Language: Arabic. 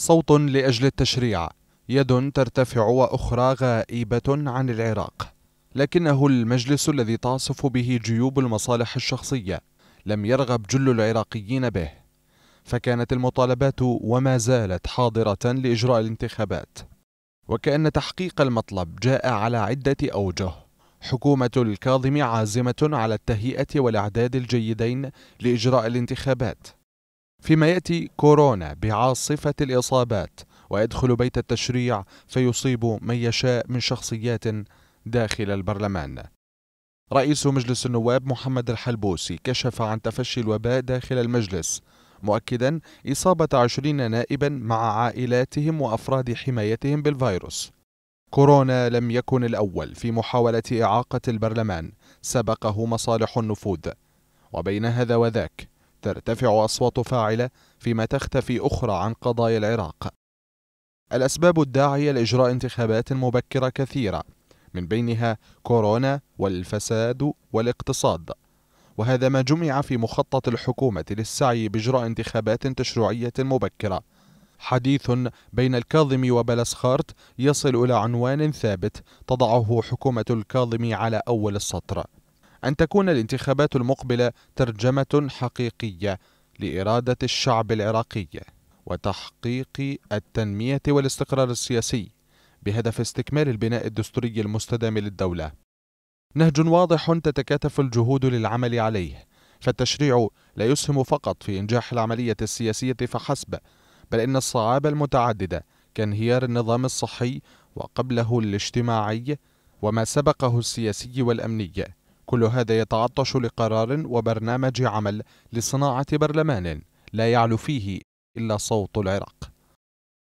صوت لأجل التشريع يد ترتفع وأخرى غائبة عن العراق لكنه المجلس الذي تعصف به جيوب المصالح الشخصية لم يرغب جل العراقيين به فكانت المطالبات وما زالت حاضرة لإجراء الانتخابات وكأن تحقيق المطلب جاء على عدة أوجه حكومة الكاظم عازمة على التهيئة والإعداد الجيدين لإجراء الانتخابات فيما يأتي كورونا بعاصفة الإصابات ويدخل بيت التشريع فيصيب من يشاء من شخصيات داخل البرلمان رئيس مجلس النواب محمد الحلبوسي كشف عن تفشي الوباء داخل المجلس مؤكدا إصابة عشرين نائبا مع عائلاتهم وأفراد حمايتهم بالفيروس كورونا لم يكن الأول في محاولة إعاقة البرلمان سبقه مصالح النفوذ وبين هذا وذاك ترتفع أصوات فاعلة فيما تختفي أخرى عن قضايا العراق الأسباب الداعية لإجراء انتخابات مبكرة كثيرة من بينها كورونا والفساد والاقتصاد وهذا ما جمع في مخطط الحكومة للسعي بإجراء انتخابات تشريعية مبكرة حديث بين الكاظم وبلسخارت يصل إلى عنوان ثابت تضعه حكومة الكاظم على أول السطر أن تكون الانتخابات المقبلة ترجمة حقيقية لإرادة الشعب العراقي وتحقيق التنمية والاستقرار السياسي بهدف استكمال البناء الدستوري المستدام للدولة. نهج واضح تتكاتف الجهود للعمل عليه، فالتشريع لا يسهم فقط في إنجاح العملية السياسية فحسب، بل إن الصعاب المتعددة كانهيار النظام الصحي وقبله الاجتماعي وما سبقه السياسي والأمني كل هذا يتعطش لقرار وبرنامج عمل لصناعة برلمان لا يعلو فيه إلا صوت العراق